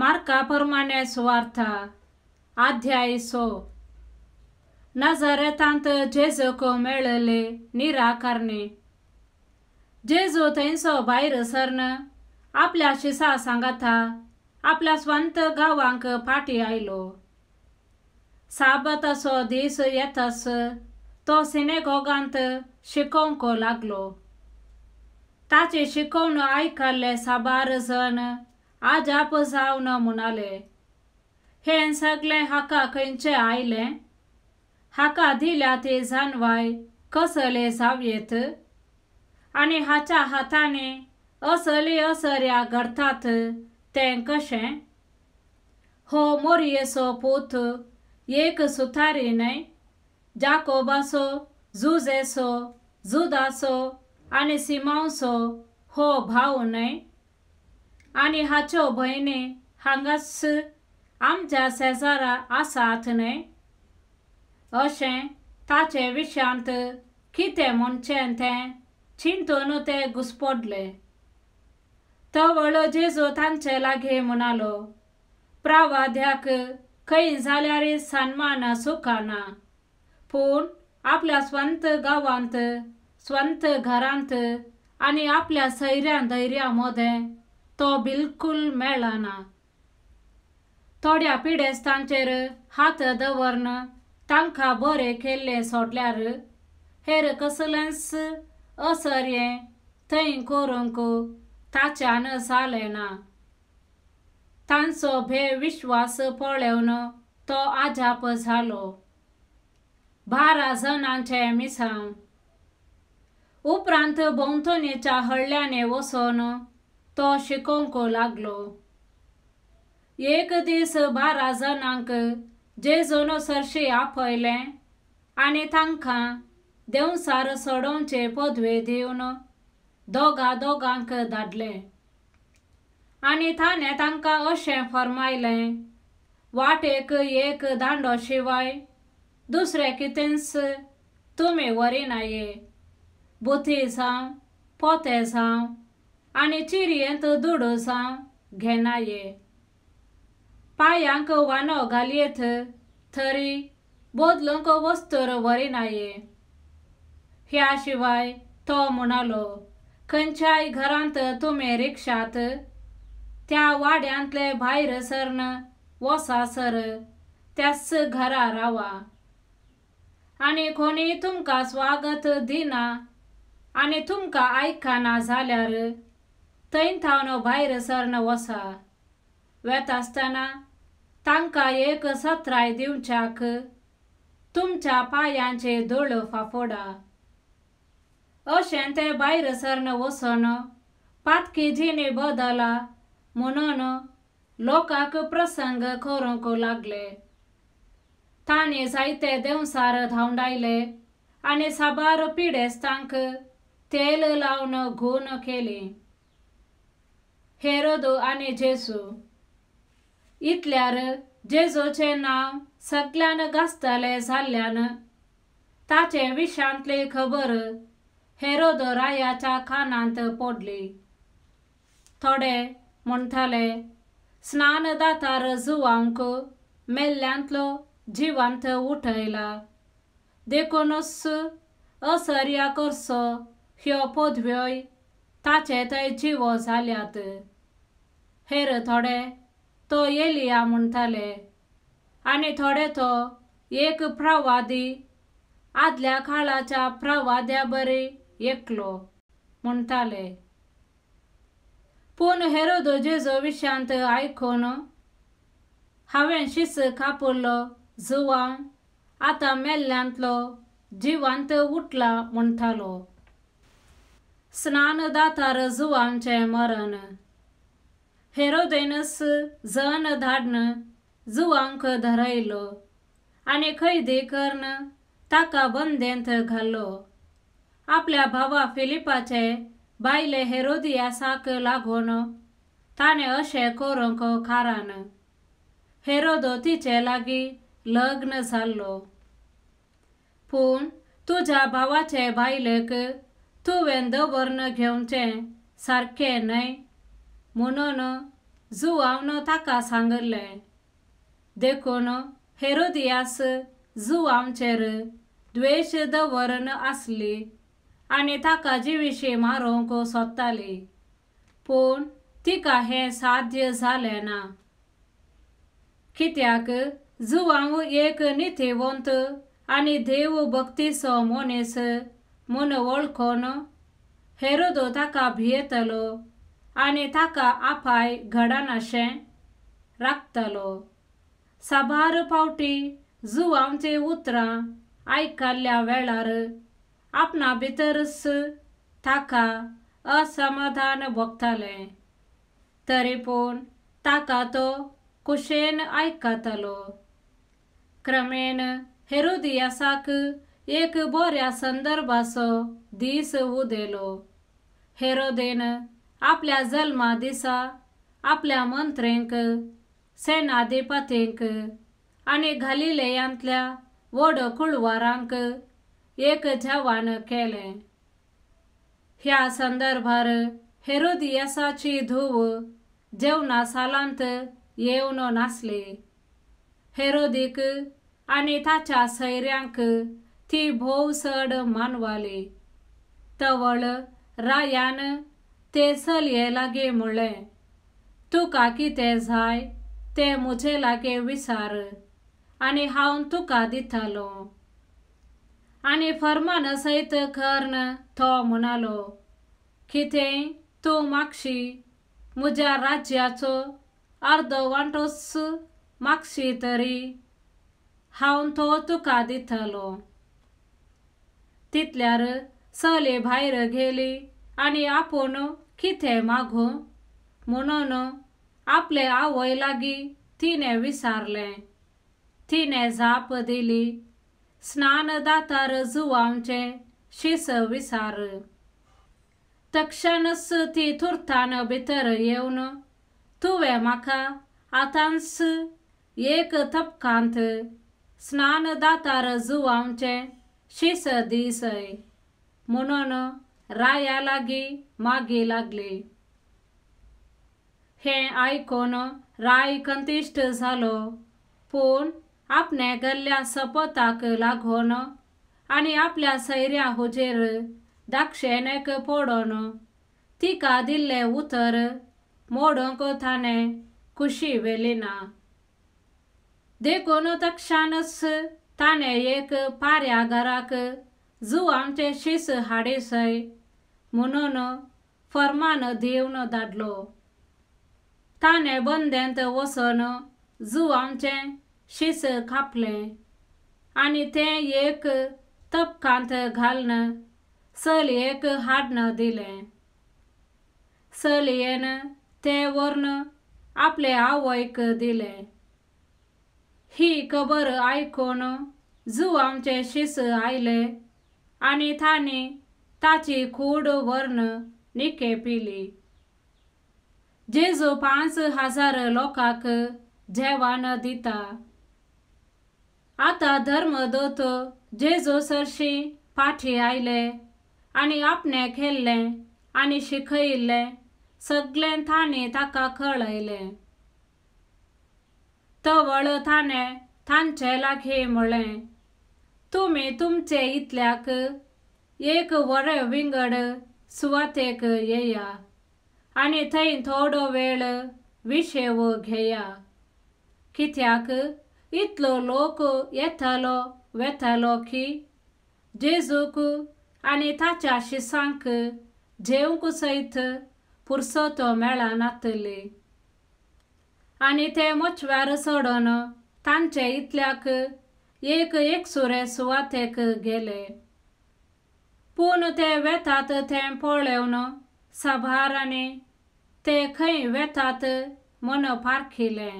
मार्का स्वार्थ so అధ్యాయసో నజరతాంత జేజుకు मेळले निराकारणे Jeju थंयसो भायर सरन आपल्या शिसा सांगाता आपल्या स्वंत गांवांक फाटी आयलो असो दीस येतास तो सिनेगोगांत शिकोवंक लागलो ताचे शिकोवन आयकल्ले साबार जण ಆಜಾಪ ಸಾವ್ನ मुनाले, हेन सगळे हाका खंयचे आयले हाका दिल्या ते जानवाय कसले जावयेत आणि हाच्या हाताने असली असऱ्या घडतात तें कशें हो मोरयेसो पूत एक सुतारी न्हय जाकोबाचो जुजेसो, जुदासो, आनी सिमांवचो हो भाव न्हय आणि हाचो भयने हांगास आमच्या शेजारा आसात न्हय अशें ताचे विशांत कितें म्हणचें तें चिंतून ते तो वळो जेजू तांचे लागीं म्हणालो प्रावाद्याक खंय जाल्यार सन्मान सुखाना पूण आपल्या स्वंत गांवांत स्वंत घरांत आनी आपल्या सैऱ्या धैर्या मोदें तो बिलकुल मेळना ना थोड्या तांचेर हात दवरन तांकां बरे केल्ले सोडल्यार हेर कसलेंच असर्ये थंय करूंक ताच्यान जालें ना तांचो भे विश्वास पळेवन तो आजाप झालो बारा जणांचे मिसांव उपरांत भोंवतणीच्या हळ्ळ्याने वसोन तो शिकोंको लागलो एक दीस बारा जणांक जेजोनो सरशी आपयले आनी तांकां देंवसार सोडोवचे पदवे देऊन दोगा दोगांक धाडले आनी ताणें तांकां अशें फर्मायलें वाटेक एक दांडो शिवाय दुसरें कितेंच तुमी वरिनाये बुथी जावं पोते जावं आणि चिरियंत दुडोसा घेना ये पायांक वानो घालयेत थरी बोदलंक वस्तर वरिना ये ह्या शिवाय तो म्हणालो खंयच्याय घरांत तुमे रिक्षात त्या वाड्यांतले भायर सरन वसा सर त्याच घरा रावा आनी कोणी तुमका स्वागत दिना आनी तुमका आयकना जाल्यार थंय ತಾವನೋ भायर ಸರ್ನ वसा वेत आसतना तांकां एक सत्राय दिवच्याक तुमच्या पायांचे धूळ फाफोडा अशें ते भायर सरन पातकी पातकेजीने बदला म्हणून लोकांक प्रसंग करूंक लागले ताणे जायते देंवसार धांवडायले आनी साबार पिडेस्तांक तेल लावन घून केली हेरोदो आणि जेसू इतल्यार जेजूचे नांव सगळ्यान गस्तले जाल्ल्यान ताचे विशांतली खबर हेरोदो रायाच्या खानांत पडली थोडे म्हणटाले स्नान दातार जुवांक मेल्ल्यांतलो जिवांत उठयला देखूनच असर्या करचो ह्यो पोदव्योय ताचे थंय जिवो जाल्यात फेर थोडे तो येलिया म्हणताले आणि थोडे तो एक प्रवादी आदल्या काळाच्या प्रवाद्या बरी एकलो म्हणताले पूण हेरोदो जेजो विशांत आयकून हांवें शिस कापुरलो जुवांव आतां मेल्ल्यांतलो जिवांत उठला म्हणटालो स्नान दातार जुवांचे मरण हेरोदेनस जन धाडन जुवांक धरायलो आणि खैदी करण ताका बंदेंत घालो आपल्या भावा फिलिपाचे बायले हेरोदियासाक लागोन ताणे अशे कोरोंक खारान हेरोदो तिचे लागी लग्न झालो पूण तुझ्या भावाचे बायलेक तुवें वर्ण घेवचें सारकें न्हय म्हणून जुआवन ताका सांगले देखून हेरोदियास जुआमचेर द्वेष दवरन आसली आनी ताका जिविशी मारूंक सोदताली पूण तिका हे साध्य झाले ना कित्याक जुवांव एक निथेवंत आणि देव भक्तीसो मोनेस। मन वळखून हेरोदो ताका भियेतलो आणि ताका आपाय घडान अशें राखतलो साबार पावटी जुवांचे उतरां आयकल्ल्या वेळार आपणा भितरच ताका असमाधान भोगतालें तरी पूण ताका तो कुशेन आयकतालो क्रमेन हेरोदियासाक एक बऱ्या संदर्भाचो दीस उदेलो हेरोदेन आपल्या जल्मा दिसा आपल्या मंत्रेंक सेना देपातेंक आणि घालिलेयांतल्या वड कुळवारांक एक जवान केले ह्या संदर्भार हेरोदियासाची धूव जेवणा सालांत येवन नासले हेरोदीक आणि ताच्या सैऱ्यांक ती भोवसड मानवाले तवळ रायान तेसल ये लगे मुळे तू काकी ते जाय ते मुझे लागे विसार आनी तू तुका दितालो आणि फर्मान सयत कर्ण तो म्हणालो कितें तूं मागशी म्हज्या राज्याचो अर्ध वांटोस मागशी तरी हांव तो तुका दितालो तितल्यार सले भायर गेली आणि आपण ते मागो म्हणून आपले आवय लागी तिने विसारले तिने जाप दिली स्नानदातार जुवांचे शिस विसार तक्षणस ती तुर्थान भितर येऊन तुवे माका आतांस एक थपकांत स्नानदातार जुवांचे शिस दिसय म्हणून राया लागे मागे लागले हे ऐकून राय कंतिष्ट झालो पूण आपणे गल्ल्या सपताक लागोन आणि आपल्या सैर्या हुजेर दाक्षेणेक पोडोन तिका दिल्ले उतर मोडोंक थाने खुशी वेलिना देखून तक्षानस ताने एक पाऱ्या घराक जो आमचे शिस हाडेसय म्हणून फर्मान देवन दाडलो ताने बंदेंत वसन जू आमचे शिस कापले आणि ते एक तपकांत घालन एक हाडन दिले सलयेन ते वर्ण आपले आवयक दिले ही खबर आयकून जू आमचे शिस आयले आणि थाने ताची खूड वर्ण निके पिले जेजो पाच हजार लोकांक जेवान दिता आता धर्म दोत जो सरशी पाठी आयले आणि आपणे खेल्ले आणि शिकयले सगळे थाने ताका कळयले तवळ थाने थांचे लागे म्हळें तुम्ही तुमचे इतल्याक एक वर विंगड सुवातेक येया आणि थंय थोडो वेळ विशेव घेया कित्याक इतलो लोक येतलो वेतलो की जेजूक आणि ताच्या शिसांक जेवंक सयत पुरसोतो मेळा नातले आणि ते मचव्यार सोडून तांचे इतल्याक एक एक सुरे सुवातेक गेले पूण ते वेतात तें पळेवन सभाराने ते खंय वेतात मन पारखिलें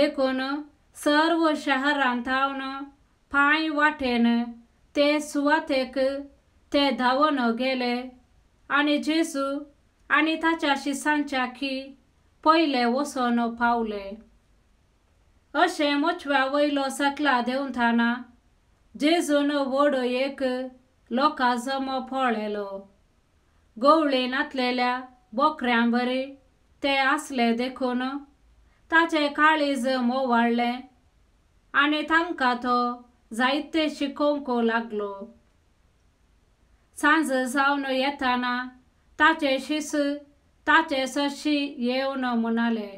देखून सर्व शहरांत धांवन पांय वाटेन ते सुवातेक ते धावन गेले आनी जेजू आनी ताच्या शिसांच्या की पयले वसोन पावले Oxemochwawe losa clade untana. Jesu no bodo yeke. Locazomo polelo. नतलेल्या नातलेल्या बोकऱ्यांबरे ते आसले देखून ताचे काळीज मोवाडले आनी तांकां तो जायते शिकोवंक लागलो सांज जावन येताना ताचे शिस ताचे सशी येवन म्हणाले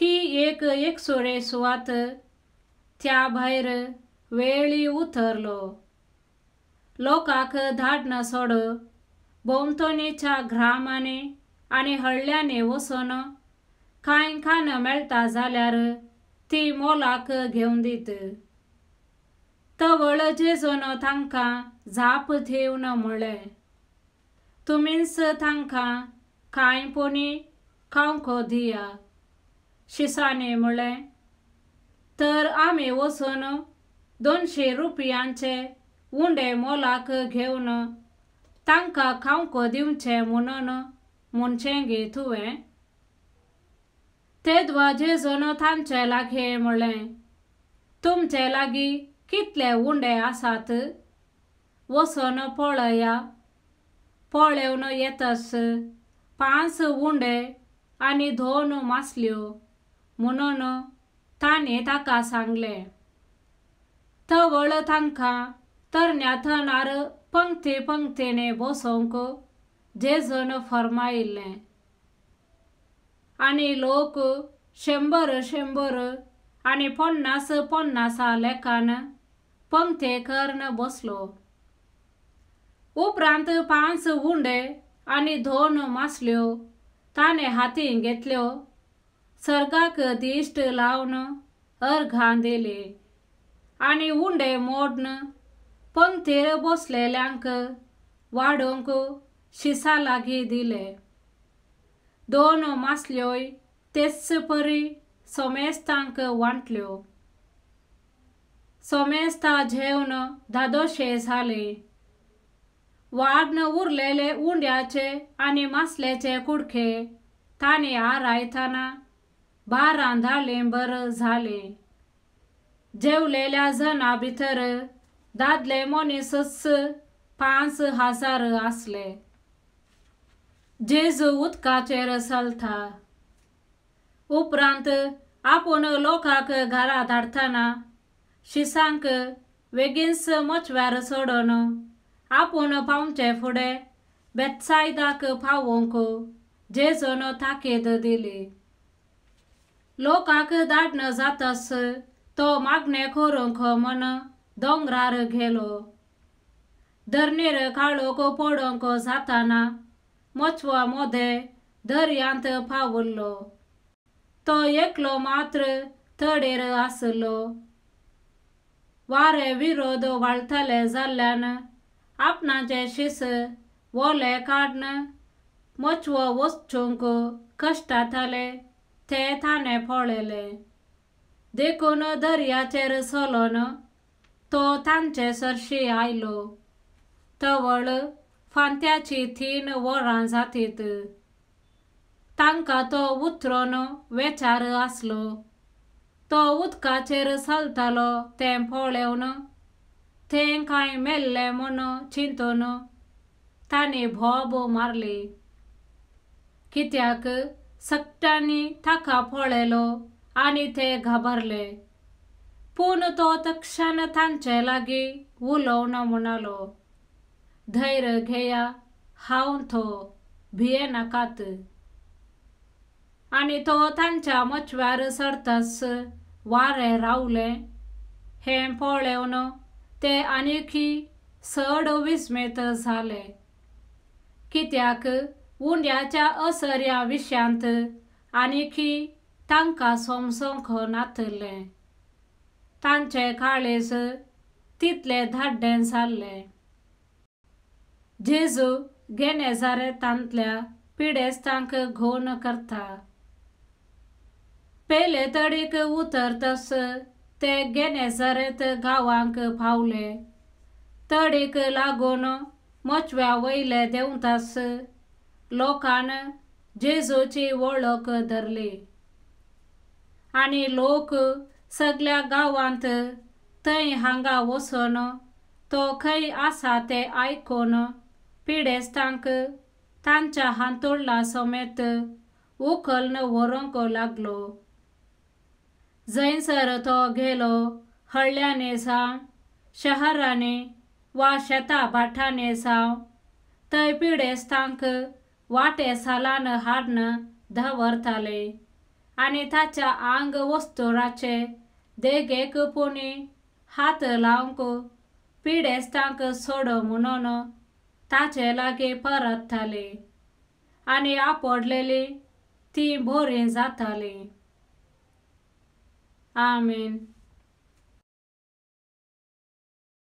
ही एक एक सोरे सुवात त्या भायर वेळी उतरलो लोकाक धाड सोड बोमतोनेच्या घ्रामाने आनी हळल्याने वसोन कांय खान मेळटा जाल्यार ती मोलाक घेवन दीत तवळ जेजोन तांकां जाप थेवन म्हणलें तुमीच तांकां कांय पोनी खावंक दिया शिसाने म्हळे तर आम्ही वसून दोनशे रुपयांचे उंडे मोलाक घेवन तांकां खावंक दिवचे म्हणून घे तुवें ते जेजून तांचे लागीं म्हळें तुमचे लागीं कितले उंडे आसात वचून पळया पळेवन येतस पांच उंडे आनी दोन मासल्यो म्हणून ताने ताका सांगले थवळ थांका तरण्या थनार पंक्ते पंक्तेने बसोंक जेजन फरमायिल्ले आनी लोक शंबर शंबर आनी पन्नास पन्नासा लेखान पंक्ते कर्ण बसलो उपरांत पांच हुंडे आनी दोन मासल्यो ताणे हातीन घेतल्यो स्वर्गाक दिष्ट लावणं अर्घांदेले आणि उंडे मोडणं तेर बसलेल्यांक वाडोंक शिसा लागी दिले दोन मासल्योय तेच परी सोमेस्तांक वांटल्यो सोमेस्ता जेवण धादोशे झाले वाडन उरलेले उंड्याचे आणि मासल्याचे कुडके ताणे आरायताना बारांधा रांधा लेंबर झाले जेवलेल्या जना भितर दादले मोनीसच पांच हजार असले जेज उदकाचेर चलता उपरांत आपूण लोकांक घरा धाडतना शिसांक वेगीनच मचव्यार सोडून आपूण पावचे फुडें बेतसायदाक पावोवंक जेजोन ताकेद दिली लोक आखदाट न जातस तो मागणे खोरोंख मन डोंगरार गेलो धरणीर काळो कोपोडोंक जाताना मोचवा मोदे दर्यांत फावल्लो तो एकलो मात्र थडेर आसलो वारे विरोध वाळतले जाल्ल्यान आपणाचे शिस वोले काडन मोचवो वचूंक कष्टातले ते थाने फोळेले देखून दर्याचेर सलोन। तो तांचे सरशी आयलो तवळ फांत्याची थीन वरां जातीत तांकां तो उतरोन वेचार आसलो तो उदकाचेर चलतालो तें फोळेवन तें कांय मेल्लें म्हूण चिंतून ताणें भोब मारली कित्याक सकटांनी थाका फोळेलो आनी ते घाबरले पूण तो तक्षण तांचे लागीं उलोवन म्हणालो धैर्य घेया हाव थो भिये नाकात आनी तो तांच्या मचव्यार सर्तस वारे रावले हें पळेवन ते आणखी सड विस्मेत झाले कित्याक उंड्याच्या असर्या विशांत आणखी तांकां सोमसोंख नातले तांचे काळेस तितले धाड्डें सारले जेजू गेनेजारेतांतल्या तांतल्या पिडेस्तांक घोन करता पेले तडीक उतरतस ते गेनेजरेत गांवांक पावले तडीक लागून मचव्या वयले देंवतास लोकान जेजूची वळख धरली आनी लोक सगळ्या गावांत थंय हांगा वसोन तो खंय आसा तें आयकून पिडेस्तांक तांच्या हांतोडला समेत उखलन वरोंक लागलो जंयसर तो गेलो हळ्ळ्याने साव शहरांनी वा शेता भाटांनी साव थंय पिडेस्तांक वाटे सालानं हाडणं आनी आणि त्याच्या आंग वस्तुराचे देगेक कपोनी हात लावंक पिडेस्तांक सोडो सोड म्हणून ताचे लागे परत थाले आनी आपडलेली ती भोरे जाताली आमेन